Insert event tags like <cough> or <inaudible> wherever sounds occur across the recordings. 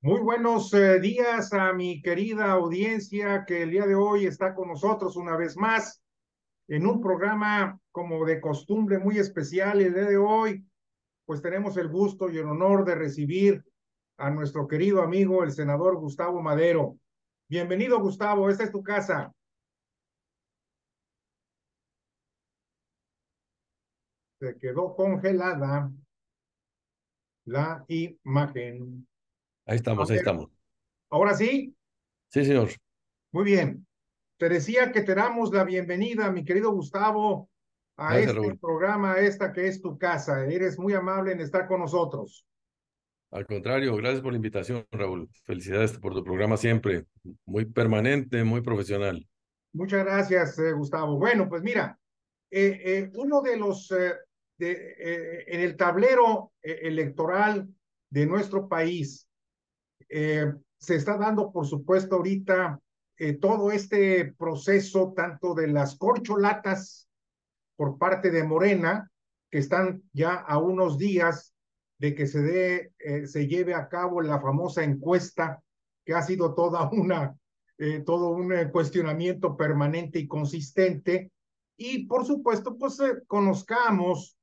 Muy buenos eh, días a mi querida audiencia que el día de hoy está con nosotros una vez más en un programa como de costumbre muy especial. El día de hoy, pues tenemos el gusto y el honor de recibir a nuestro querido amigo, el senador Gustavo Madero. Bienvenido, Gustavo, esta es tu casa. Se quedó congelada la imagen. Ahí estamos, ahí estamos. Ahora sí. Sí, señor. Muy bien. Te decía que te damos la bienvenida, mi querido Gustavo, a este programa, a esta que es tu casa. Eres muy amable en estar con nosotros. Al contrario, gracias por la invitación, Raúl. Felicidades por tu programa siempre, muy permanente, muy profesional. Muchas gracias, eh, Gustavo. Bueno, pues mira, eh, eh, uno de los, de, en el tablero electoral de nuestro país, eh, se está dando, por supuesto, ahorita eh, todo este proceso tanto de las corcholatas por parte de Morena, que están ya a unos días de que se dé, eh, se lleve a cabo la famosa encuesta, que ha sido toda una, todo un cuestionamiento permanente y consistente. Y por supuesto, pues conozcamos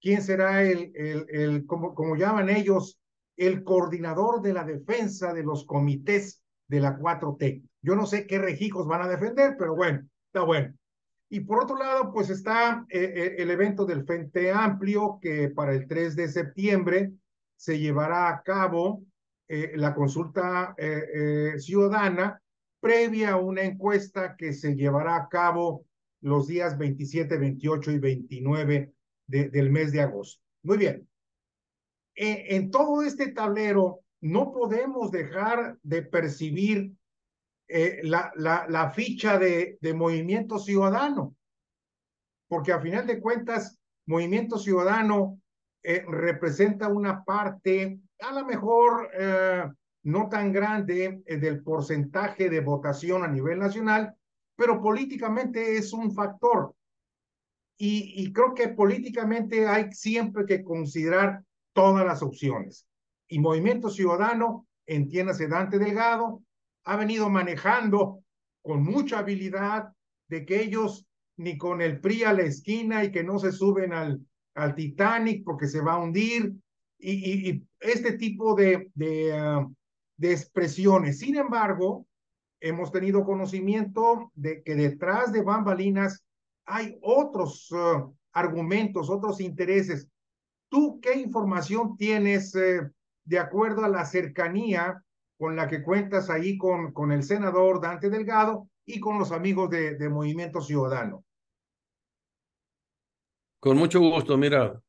quién será el, el, el como, como llaman ellos, el coordinador de la defensa de los comités de la 4T. Yo no sé qué regijos van a defender, pero bueno, está bueno. Y por otro lado, pues está eh, eh, el evento del Frente Amplio que para el 3 de septiembre se llevará a cabo eh, la consulta ciudadana previa a una encuesta que se llevará a cabo los días 27, 28 y 29 del mes de agosto. Muy bien en todo este tablero no podemos dejar de percibir eh, la, la, la, ficha de, de movimiento ciudadano, porque a final de cuentas, movimiento ciudadano eh, representa una parte, a lo mejor eh, no tan grande, del porcentaje de votación a nivel nacional, pero políticamente es un factor. Y, y creo que políticamente hay siempre que considerar todas las opciones. Y Movimiento Ciudadano, entiéndase Dante Delgado, ha venido manejando con mucha habilidad de que ellos ni con el PRI a la esquina y que no se suben al, al Titanic porque se va a hundir y, este tipo de, ah, de, expresiones. Sin embargo, hemos tenido conocimiento de que detrás de bambalinas hay otros ah, argumentos, otros intereses ¿Tú qué información tienes eh, de acuerdo a la cercanía con la que cuentas ahí con, con el senador Dante Delgado y con los amigos de, de Movimiento Ciudadano? Con mucho gusto, mira.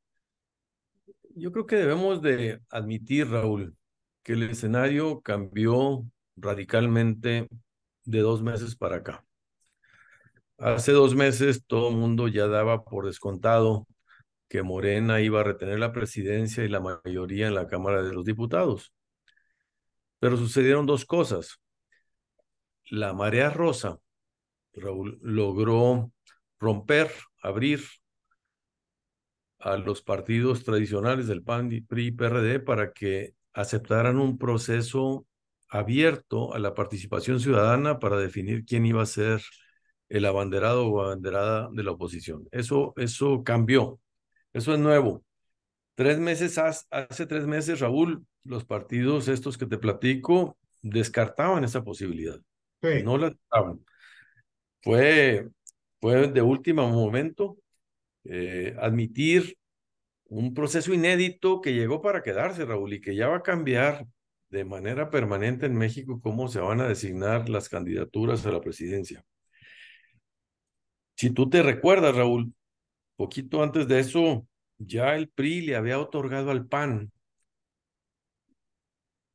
Yo creo que debemos de admitir, Raúl, que el escenario cambió radicalmente de dos meses para acá. Hace dos meses todo el mundo ya daba por descontado que Morena iba a retener la presidencia y la mayoría en la Cámara de los Diputados. Pero sucedieron dos cosas. La marea rosa, Raúl, logró romper, abrir a los partidos tradicionales del PAN, PRI y PRD para que aceptaran un proceso abierto a la participación ciudadana para definir quién iba a ser el abanderado o abanderada de la oposición. Eso, eso cambió eso es nuevo. Tres meses, hace tres meses, Raúl, los partidos estos que te platico descartaban esa posibilidad. No la estaban Fue, fue de último momento eh, admitir un proceso inédito que llegó para quedarse, Raúl, y que ya va a cambiar de manera permanente en México cómo se van a designar las candidaturas a la presidencia. Si tú te recuerdas, Raúl, Poquito antes de eso, ya el PRI le había otorgado al PAN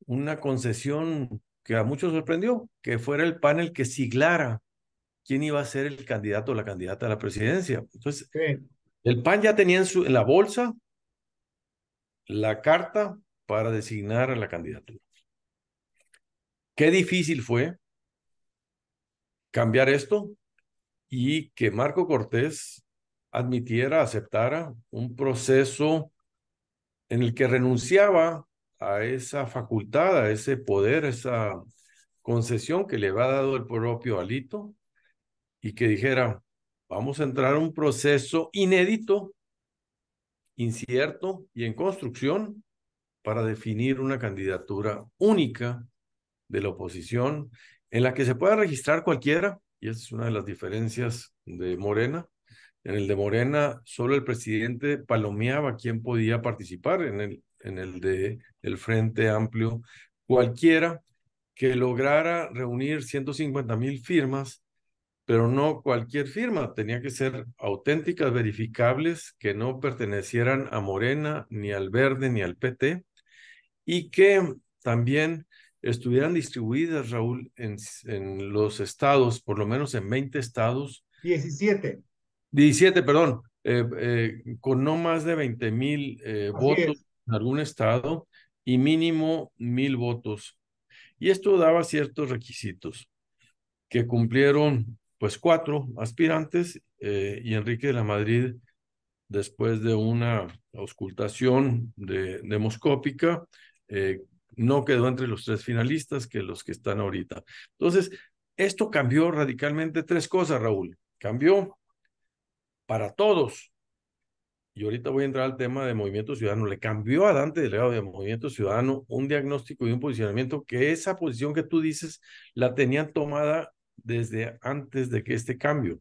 una concesión que a muchos sorprendió, que fuera el PAN el que siglara quién iba a ser el candidato o la candidata a la presidencia. Entonces, el PAN ya tenía en, su, en la bolsa la carta para designar a la candidatura. Qué difícil fue cambiar esto y que Marco Cortés admitiera, aceptara un proceso en el que renunciaba a esa facultad, a ese poder, esa concesión que le había dado el propio Alito y que dijera, vamos a entrar a un proceso inédito, incierto y en construcción para definir una candidatura única de la oposición en la que se pueda registrar cualquiera, y esa es una de las diferencias de Morena, en el de Morena, solo el presidente palomeaba quién podía participar. En el, en el de el Frente Amplio, cualquiera que lograra reunir 150 mil firmas, pero no cualquier firma, tenía que ser auténticas, verificables, que no pertenecieran a Morena, ni al Verde, ni al PT, y que también estuvieran distribuidas, Raúl, en, en los estados, por lo menos en 20 estados. 17. 17, perdón, eh, eh, con no más de 20 mil eh, votos en algún estado y mínimo mil votos. Y esto daba ciertos requisitos que cumplieron pues cuatro aspirantes y Enrique de la Madrid después de una auscultación de, demoscópica no quedó entre los tres finalistas que los que están ahorita. Entonces, esto cambió radicalmente tres cosas, Raúl. Cambió para todos. Y ahorita voy a entrar al tema de Movimiento Ciudadano. Le cambió a Dante Delegado de Movimiento Ciudadano un diagnóstico y un posicionamiento que esa posición que tú dices la tenían tomada desde antes de que este cambio.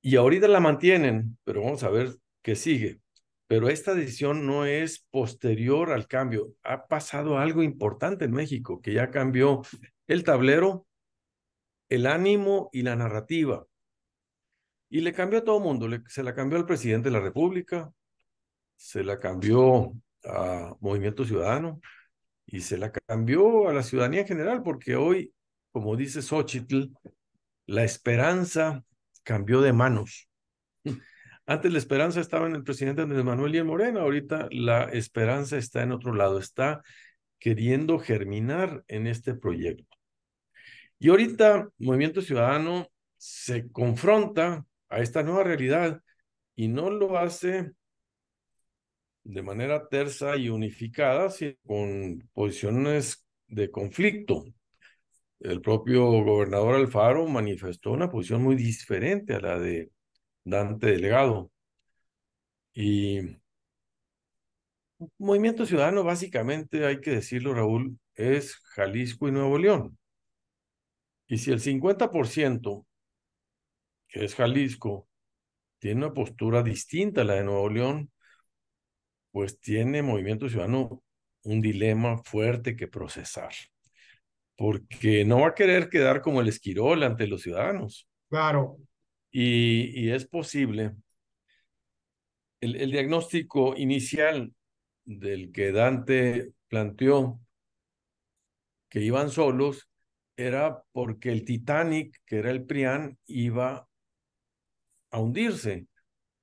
Y ahorita la mantienen, pero vamos a ver qué sigue. Pero esta decisión no es posterior al cambio. Ha pasado algo importante en México, que ya cambió el tablero, el ánimo y la narrativa. Y le cambió a todo el mundo. se la cambió al presidente de la República, se la cambió a Movimiento Ciudadano y se la cambió a la ciudadanía general, porque hoy, como dice Xochitl, la esperanza cambió de manos. <laughs> Antes la esperanza estaba en el presidente Andrés Manuel y en Morena, ahorita la esperanza está en otro lado, está queriendo germinar en este proyecto. Y ahorita Movimiento Ciudadano se confronta a esta nueva realidad y no lo hace de manera tersa y unificada, sino con posiciones de conflicto. El propio gobernador Alfaro manifestó una posición muy diferente a la de Dante Delegado. Y Movimiento Ciudadano, básicamente, hay que decirlo, Raúl, es Jalisco y Nuevo León. Y si el 50% que es Jalisco, tiene una postura distinta a la de Nuevo León, pues tiene Movimiento Ciudadano un dilema fuerte que procesar, porque no va a querer quedar como el esquirol ante los ciudadanos. Claro. Y, es posible. El, el diagnóstico inicial del que Dante planteó que iban solos era porque el Titanic, que era el PRIAN, iba a hundirse.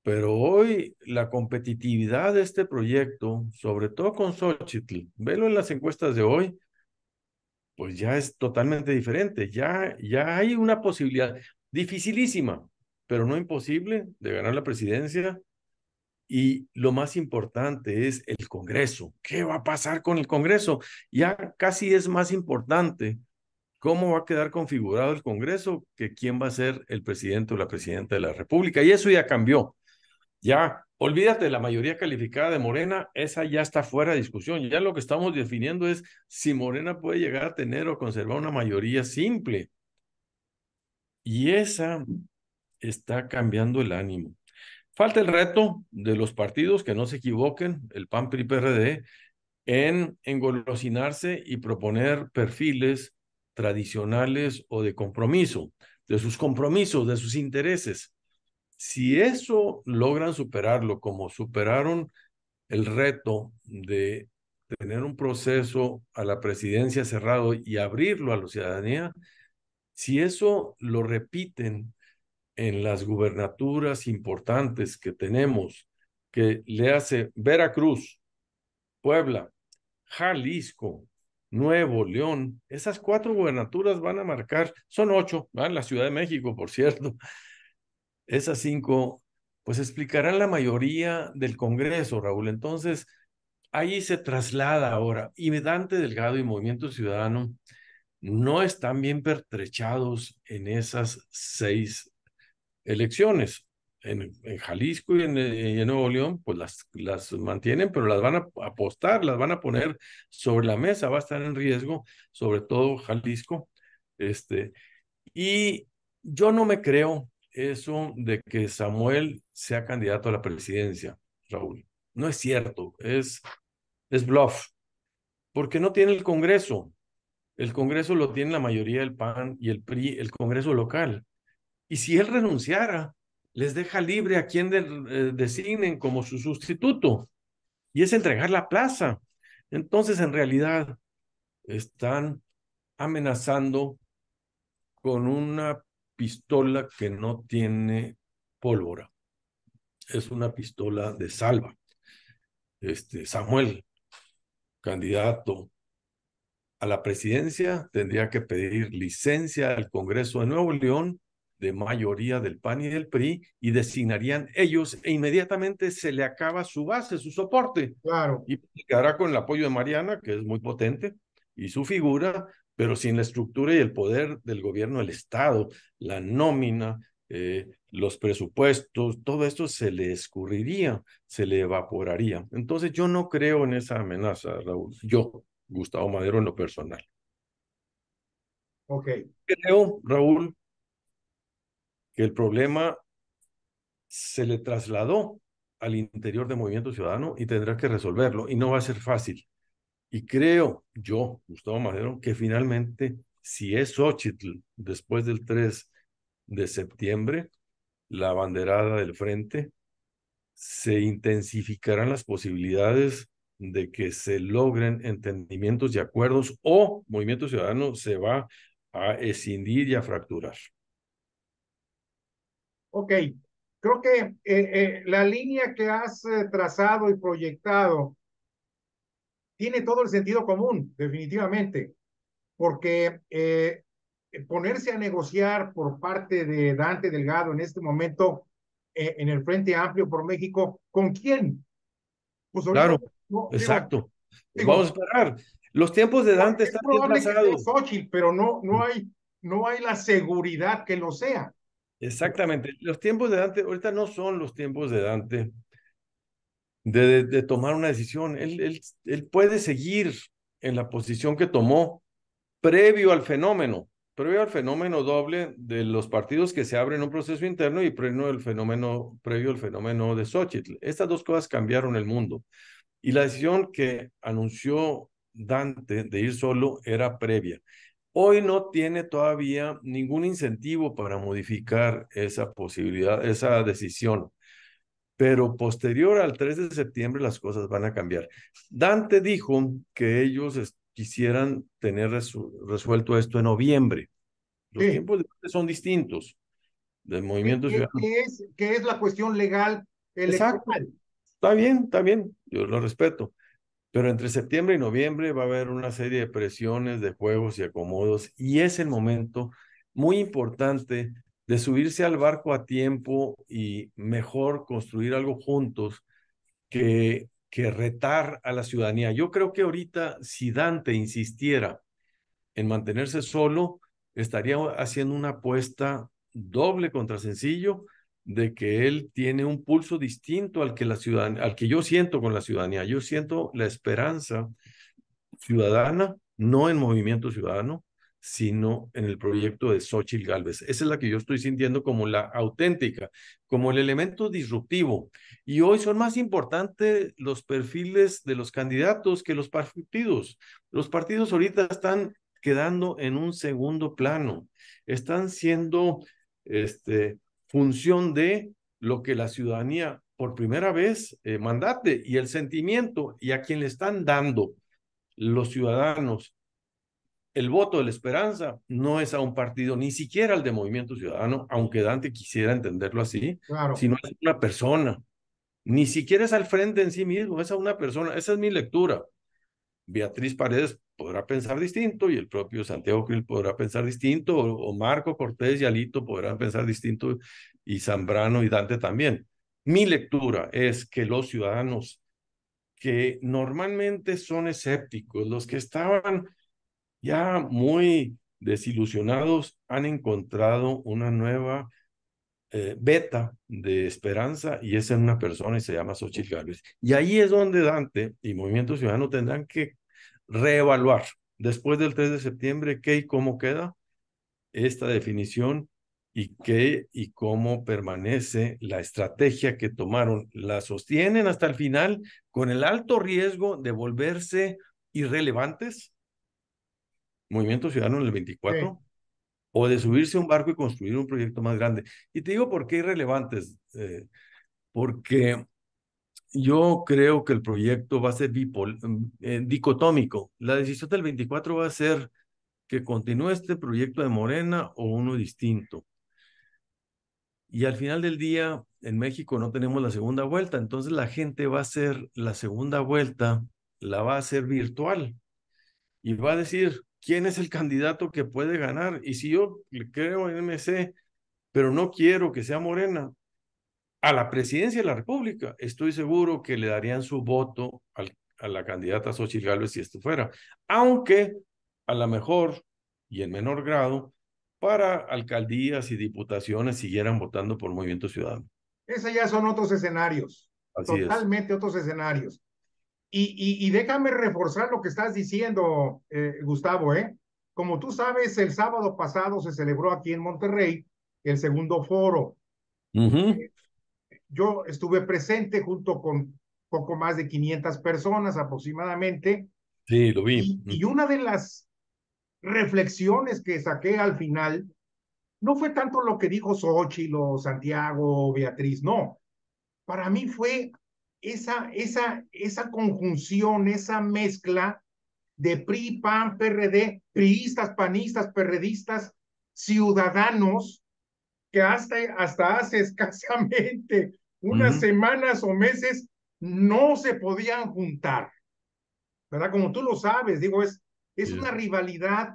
Pero hoy la competitividad de este proyecto, sobre todo con Solchitl, velo en las encuestas de hoy, pues ya es totalmente diferente. Ya, ya hay una posibilidad dificilísima, pero no imposible de ganar la presidencia. Y lo más importante es el Congreso. ¿Qué va a pasar con el Congreso? Ya casi es más importante cómo va a quedar configurado el Congreso, que quién va a ser el presidente o la presidenta de la República. Y eso ya cambió. Ya, olvídate la mayoría calificada de Morena, esa ya está fuera de discusión. Ya lo que estamos definiendo es si Morena puede llegar a tener o conservar una mayoría simple. Y esa está cambiando el ánimo. Falta el reto de los partidos que no se equivoquen, el PAN PRI PRD, en engolosinarse y proponer perfiles tradicionales o de compromiso, de sus compromisos, de sus intereses. Si eso logran superarlo, como superaron el reto de tener un proceso a la presidencia cerrado y abrirlo a la ciudadanía, si eso lo repiten en las gubernaturas importantes que tenemos, que le hace Veracruz, Puebla, Jalisco, Nuevo León. Esas cuatro gubernaturas van a marcar, son ocho, a la Ciudad de México, por cierto. Esas cinco, pues explicarán la mayoría del Congreso, Raúl. Entonces, ahí se traslada ahora. Y Dante Delgado y Movimiento Ciudadano no están bien pertrechados en esas seis elecciones en, Jalisco eh, y en, Nuevo León, pues las, las mantienen, pero las van a apostar, las van a poner sobre la mesa, va a estar en riesgo, sobre todo Jalisco. Este, y yo no me creo eso de que Samuel sea candidato a la presidencia, Raúl. No es cierto, es, es bluff, porque no tiene el Congreso. El Congreso lo tiene la mayoría del PAN y el PRI, el Congreso local. Y si él renunciara, les deja libre a quien eh, designen como su sustituto y es entregar la plaza. Entonces, en realidad, están amenazando con una pistola que no tiene pólvora. Es una pistola de salva. Este Samuel, candidato a la presidencia, tendría que pedir licencia al Congreso de Nuevo León de mayoría del PAN y del PRI y designarían ellos e inmediatamente se le acaba su base, su soporte. Claro. Y quedará con el apoyo de Mariana, que es muy potente, y su figura, pero sin la estructura y el poder del gobierno del Estado, la nómina, eh, los presupuestos, todo esto se le escurriría, se le evaporaría. Entonces yo no creo en esa amenaza, Raúl. Yo, Gustavo Madero, en lo personal. Ok. Creo, Raúl, el problema se le trasladó al interior de Movimiento Ciudadano y tendrá que resolverlo y no va a ser fácil. Y creo yo, Gustavo Madero, que finalmente, si es Xochitl después del 3 de septiembre, la banderada del frente, se intensificarán las posibilidades de que se logren entendimientos y acuerdos o Movimiento Ciudadano se va a escindir y a fracturar. Ok, creo que eh, eh, la línea que has eh, trazado y proyectado tiene todo el sentido común, definitivamente, porque ponerse a negociar por parte de Dante Delgado en este momento en el Frente Amplio por México, ¿con quién? Pues claro, exacto. Vamos a esperar. Los tiempos de Dante están trazados. Pero no, no, hay, no hay la seguridad que lo sea. Exactamente. Los tiempos de Dante, ahorita no son los tiempos de Dante de, tomar una decisión. Él, él, él, puede seguir en la posición que tomó previo al fenómeno, previo al fenómeno doble de los partidos que se abren en un proceso interno y previo el fenómeno, previo al fenómeno de Xochitl. Estas dos cosas cambiaron el mundo. Y la decisión que anunció Dante de ir solo era previa. Hoy no tiene todavía ningún incentivo para modificar esa posibilidad, esa decisión. Pero posterior al 3 de septiembre las cosas van a cambiar. Dante dijo que ellos quisieran tener resuelto esto en noviembre. Los tiempos son distintos ¿Qué, es, la cuestión legal Exacto. Está bien, está bien, yo lo respeto. Pero entre septiembre y noviembre va a haber una serie de presiones, de juegos y acomodos y es el momento muy importante de subirse al barco a tiempo y mejor construir algo juntos que, que retar a la ciudadanía. Yo creo que ahorita si Dante insistiera en mantenerse solo, estaría haciendo una apuesta doble contra sencillo de que él tiene un pulso distinto al que, la al que yo siento con la ciudadanía. Yo siento la esperanza ciudadana, no en Movimiento Ciudadano, sino en el proyecto de Xochitl Galvez. Esa es la que yo estoy sintiendo como la auténtica, como el elemento disruptivo. Y hoy son más importantes los perfiles de los candidatos que los partidos. Los partidos ahorita están quedando en un segundo plano, están siendo este, función de lo que la ciudadanía por primera vez eh, mandate y el sentimiento y a quien le están dando los ciudadanos el voto de la esperanza no es a un partido, ni siquiera al de Movimiento Ciudadano, aunque Dante quisiera entenderlo así, sino a una persona. Ni siquiera es al frente en sí mismo, es a una persona. Esa es mi lectura. Beatriz Paredes podrá pensar distinto y el propio Santiago Krill podrá pensar distinto, o, Marco Cortés y Alito podrán pensar distinto, y Zambrano y Dante también. Mi lectura es que los ciudadanos que normalmente son escépticos, los que estaban ya muy desilusionados, han encontrado una nueva eh, beta de esperanza y es en una persona y se llama Xochitl Gálvez. Y ahí es donde Dante y Movimiento Ciudadano tendrán que reevaluar después del 3 de septiembre qué y cómo queda esta definición y qué y cómo permanece la estrategia que tomaron. La sostienen hasta el final con el alto riesgo de volverse irrelevantes. Movimiento Ciudadano en el 24. O de subirse a un barco y construir un proyecto más grande. Y te digo por qué irrelevantes. Eh, porque yo creo que el proyecto va a ser mm, eh, dicotómico. La decisión del 24 va a ser que continúe este proyecto de Morena o uno distinto. Y al final del día, en México no tenemos la segunda vuelta, entonces la gente va a hacer la segunda vuelta, la va a hacer virtual y va a decir quién es el candidato que puede ganar. Y si yo creo en MC, pero no quiero que sea Morena, a la presidencia de la República. Estoy seguro que le darían su voto a la candidata Xochitl Gálvez si esto fuera, aunque a lo mejor y en menor grado para alcaldías y diputaciones siguieran votando por Movimiento Ciudadano. Esos ya son otros escenarios, totalmente otros escenarios. Y, y, déjame reforzar lo que estás diciendo, eh, Gustavo, ¿eh? Como tú sabes, el sábado pasado se celebró aquí en Monterrey el segundo foro. Uh yo estuve presente junto con poco más de 500 personas aproximadamente. Sí, lo vi. Y, una de las reflexiones que saqué al final no fue tanto lo que dijo Xochilo, Santiago Beatriz, no. Para mí fue esa, esa, esa conjunción, esa mezcla de PRI, PAN, PRD, priistas, panistas, perredistas, ciudadanos, que hasta, hasta hace <laughs> escasamente unas semanas o meses no se podían juntar. ¿Verdad? Como tú lo sabes, digo, es, es una rivalidad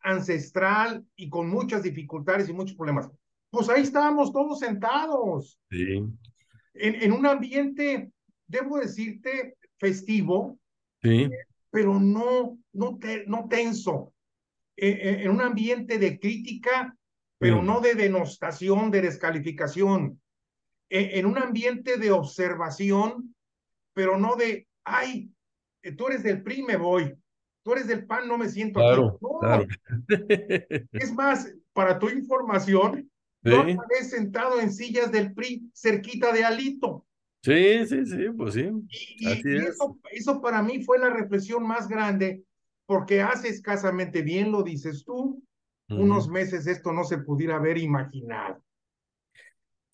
ancestral y con muchas dificultades y muchos problemas. Pues ahí estábamos todos sentados. Sí. En, un ambiente, debo decirte, festivo, sí. pero no, no, tenso. E, e, en un ambiente de crítica, pero no de denostación, de descalificación en un ambiente de observación, pero no de, ay, tú eres del PRI, me voy, tú eres del PAN, no me siento claro, aquí. Claro. <laughs> Es más, para tu información, ¿Sí? sentado en sillas del PRI, cerquita de Alito. Sí, sí, sí, pues sí. Y, Eso, eso para mí fue la reflexión más grande, porque hace escasamente bien, lo dices tú, unos meses esto no se pudiera haber imaginado.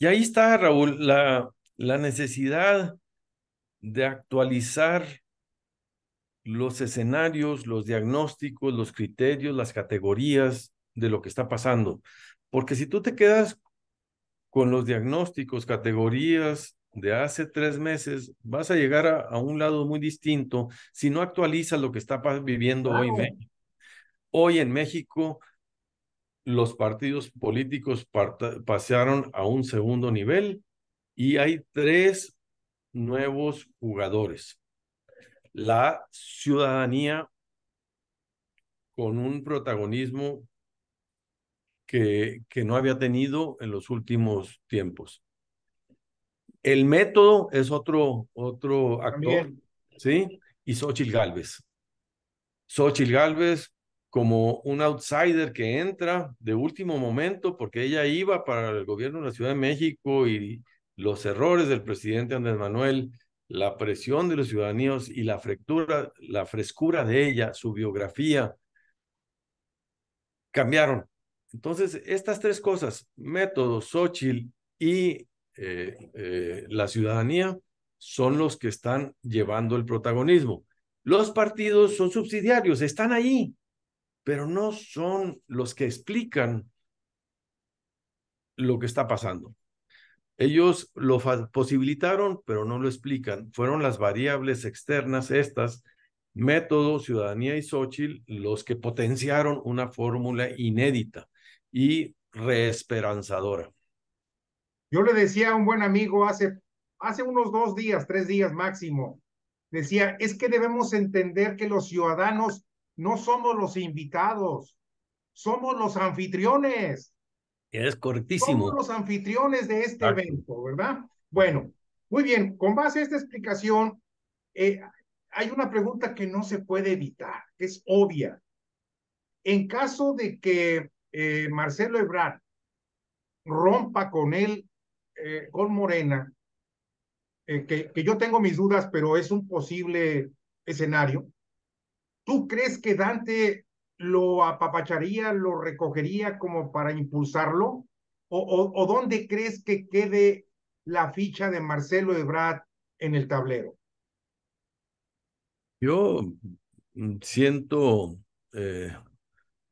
Y ahí está, Raúl, la, la necesidad de actualizar los escenarios, los diagnósticos, los criterios, las categorías de lo que está pasando. Porque si tú te quedas con los diagnósticos, categorías de hace tres meses, vas a llegar a, un lado muy distinto si no actualizas lo que está viviendo hoy Hoy en México los partidos políticos pasaron a un segundo nivel y hay tres nuevos jugadores. La ciudadanía con un protagonismo que, que no había tenido en los últimos tiempos. El método es otro, otro actor, ¿sí? Y Xochitl Galvez. Xochitl Galvez como un outsider que entra de último momento, porque ella iba para el gobierno de la Ciudad de México y los errores del presidente Andrés Manuel, la presión de los ciudadanos y la, frescura, la frescura de ella, su biografía, cambiaron. Entonces, estas tres cosas, método, Xochitl y eh, eh, la ciudadanía, son los que están llevando el protagonismo. Los partidos son subsidiarios, están ahí, pero no son los que explican lo que está pasando. Ellos lo posibilitaron, pero no lo explican. Fueron las variables externas estas, método, ciudadanía y Xochitl, los que potenciaron una fórmula inédita y reesperanzadora. Yo le decía a un buen amigo hace, hace unos dos días, tres días máximo, decía, es que debemos entender que los ciudadanos no somos los invitados, somos los anfitriones. Es cortísimo. Somos los anfitriones de este evento, ¿verdad? Bueno, muy bien, con base a esta explicación, eh, hay una pregunta que no se puede evitar, que es obvia. En caso de que eh, Marcelo Ebrard rompa con él, eh, con Morena, que, que yo tengo mis dudas, pero es un posible escenario, ¿Tú crees que Dante lo apapacharía, lo recogería como para impulsarlo? ¿O, dónde crees que quede la ficha de Marcelo Ebrard en el tablero? Yo mm, siento eh,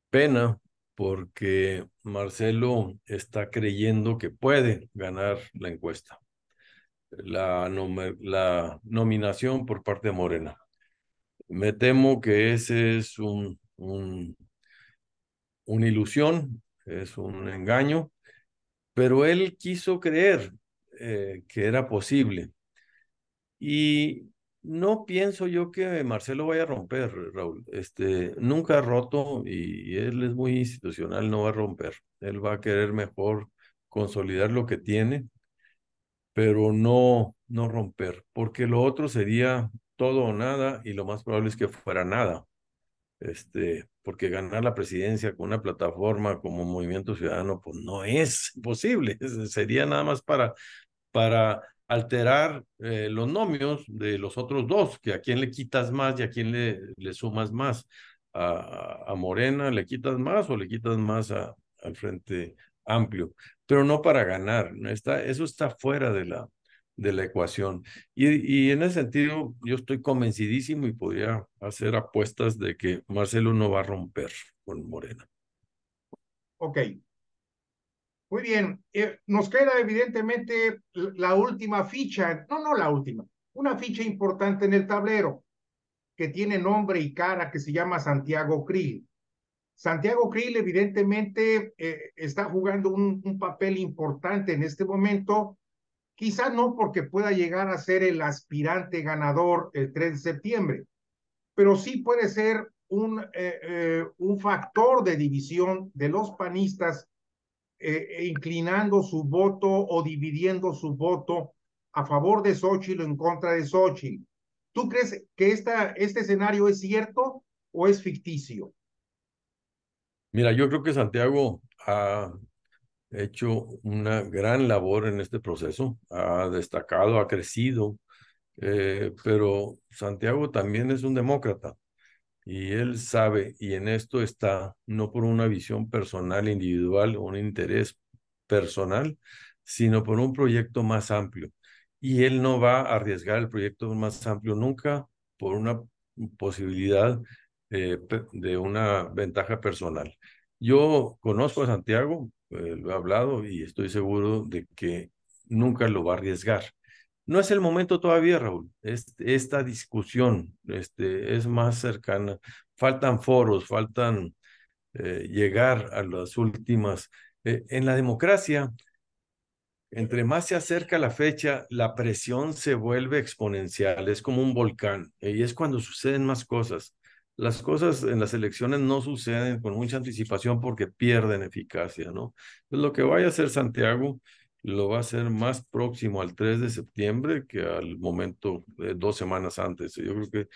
pena porque Marcelo está creyendo que puede ganar la encuesta. la nominación por parte de Morena. Me temo que ese es un, un, una ilusión, es un engaño, pero él quiso creer eh, que era posible. Y no pienso yo que Marcelo vaya a romper, Raúl. Este, nunca ha roto y, él es muy institucional, no va a romper. Él va a querer mejor consolidar lo que tiene, pero no, no romper, porque lo otro sería todo o nada y lo más probable es que fuera nada. Este, porque ganar la presidencia con una plataforma como Movimiento Ciudadano, pues no es posible. <laughs> Sería nada más para, para alterar eh, los nomios de los otros dos, que a quién le quitas más y a quién le, le sumas más. A, Morena le quitas más o le quitas más a, al Frente Amplio, pero no para ganar. Está, eso está fuera de la, de la ecuación. Y, y, en ese sentido, yo estoy convencidísimo y podría hacer apuestas de que Marcelo no va a romper con Morena. Ok. Muy bien. Eh, nos queda evidentemente la última ficha, no, no la última, una ficha importante en el tablero que tiene nombre y cara que se llama Santiago Krill. Santiago Krill evidentemente eh, está jugando un, un papel importante en este momento Quizás no porque pueda llegar a ser el aspirante ganador el 3 de septiembre, pero sí puede ser un, eh, eh, un factor de división de los panistas eh, e inclinando su voto o dividiendo su voto a favor de Xochitl o en contra de Xochitl. ¿Tú crees que esta, este escenario es cierto o es ficticio? Mira, yo creo que Santiago ah, hecho una gran labor en este proceso, ha destacado, ha crecido, eh, pero Santiago también es un demócrata y él sabe, y en esto está, no por una visión personal, individual, un interés personal, sino por un proyecto más amplio. Y él no va a arriesgar el proyecto más amplio nunca por una posibilidad eh, de una ventaja personal. Yo conozco a Santiago, eh, lo he hablado y estoy seguro de que nunca lo va a arriesgar. No es el momento todavía, Raúl. esta discusión este, es más cercana. Faltan foros, faltan eh, llegar a las últimas. Eh, en la democracia, entre más se acerca la fecha, la presión se vuelve exponencial, es como un volcán y es cuando suceden más cosas las cosas en las elecciones no suceden con mucha anticipación porque pierden eficacia, ¿no? lo que vaya a hacer Santiago lo va a hacer más próximo al 3 de septiembre que al momento de eh, dos semanas antes. Yo creo que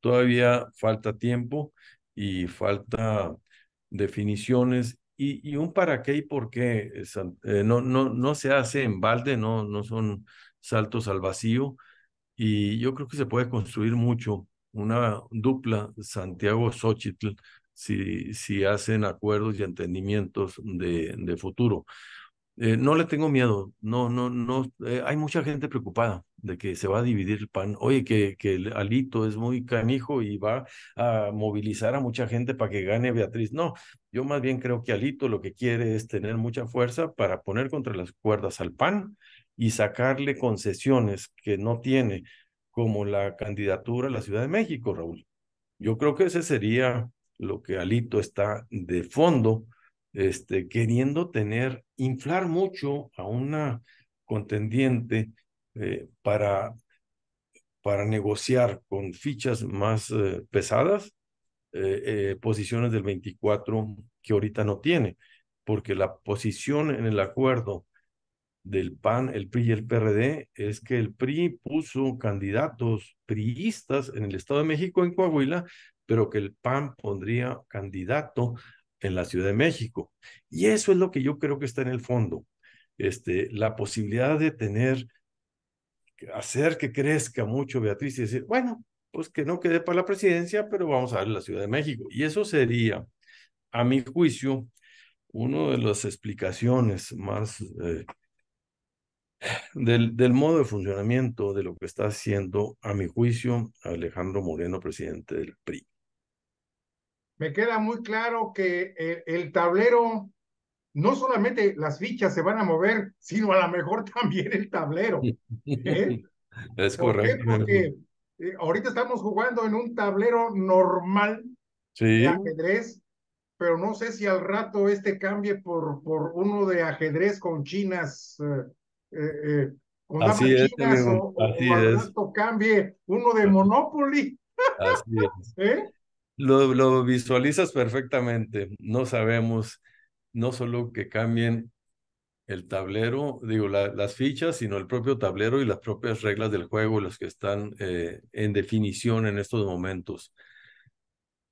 todavía falta tiempo y falta definiciones y, un para qué y por qué. Eh, eh, no, no, no se hace en balde, no, no son saltos al vacío y yo creo que se puede construir mucho una dupla Santiago-Xochitl si, si hacen acuerdos y entendimientos de, futuro. Eh, no le tengo miedo, no, no, no. Eh, hay mucha gente preocupada de que se va a dividir el PAN. Oye, que, que Alito es muy canijo y va a movilizar a mucha gente para que gane Beatriz. No, yo más bien creo que Alito lo que quiere es tener mucha fuerza para poner contra las cuerdas al PAN y sacarle concesiones que no tiene como la candidatura a la Ciudad de México, Raúl. Yo creo que ese sería lo que Alito está de fondo, este, queriendo tener, inflar mucho a una contendiente eh, para, para negociar con fichas más eh, pesadas eh, posiciones del 24 que ahorita no tiene, porque la posición en el acuerdo del PAN, el PRI y el PRD es que el PRI puso candidatos priistas en el Estado de México, en Coahuila, pero que el PAN pondría candidato en la Ciudad de México. Y eso es lo que yo creo que está en el fondo. Este, la posibilidad de tener, hacer que crezca mucho Beatriz y decir, bueno, pues que no quede para la presidencia, pero vamos a ver la Ciudad de México. Y eso sería, a mi juicio, una de las explicaciones más eh, del, del, modo de funcionamiento de lo que está haciendo, a mi juicio, Alejandro Moreno, presidente del PRI. Me queda muy claro que eh, el, tablero, no solamente las fichas se van a mover, sino a lo mejor <laughs> también el tablero. ¿eh? <laughs> es correcto. Eh, ahorita estamos jugando en un tablero normal de ajedrez, pero no sé si al rato este cambie por, por uno de ajedrez con chinas. Eh, eh, así es, así cambie uno de Monopoly. <laughs> ¿Eh? Lo, lo, visualizas perfectamente. No sabemos, no solo que cambien el tablero, digo, las fichas, sino el propio tablero y las propias reglas del juego, las que están en definición en estos momentos.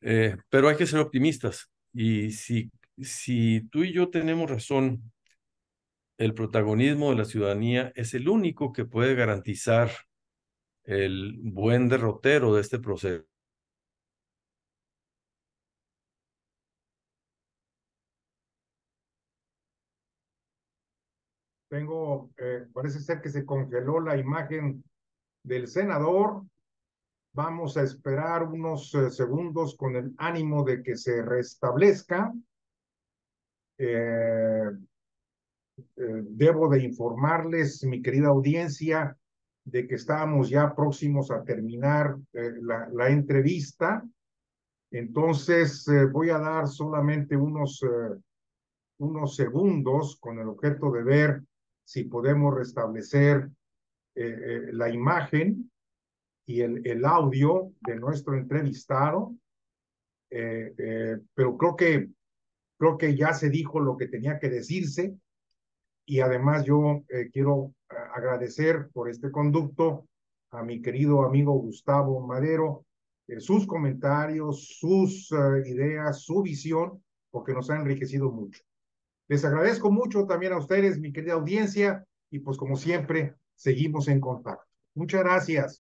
pero hay que ser optimistas. Y si, si tú y yo tenemos razón el protagonismo de la ciudadanía es el único que puede garantizar el buen derrotero de este proceso. Tengo, eh, parece ser que se congeló la imagen del senador. Vamos a esperar unos eh, segundos con el ánimo de que se restablezca. Eh, eh, debo de informarles, mi querida audiencia, de que estábamos ya próximos a terminar eh, la, entrevista. Entonces, eh, voy a dar solamente unos, unos segundos con el objeto de ver si podemos restablecer la imagen y el, el audio de nuestro entrevistado. pero creo que, creo que ya se dijo lo que tenía que decirse y además yo eh, quiero eh, agradecer por este conducto a mi querido amigo Gustavo Madero, eh, sus comentarios, sus ideas, su visión, porque nos ha enriquecido mucho. Les agradezco mucho también a ustedes, mi querida audiencia, y pues como siempre, seguimos en contacto. Muchas gracias.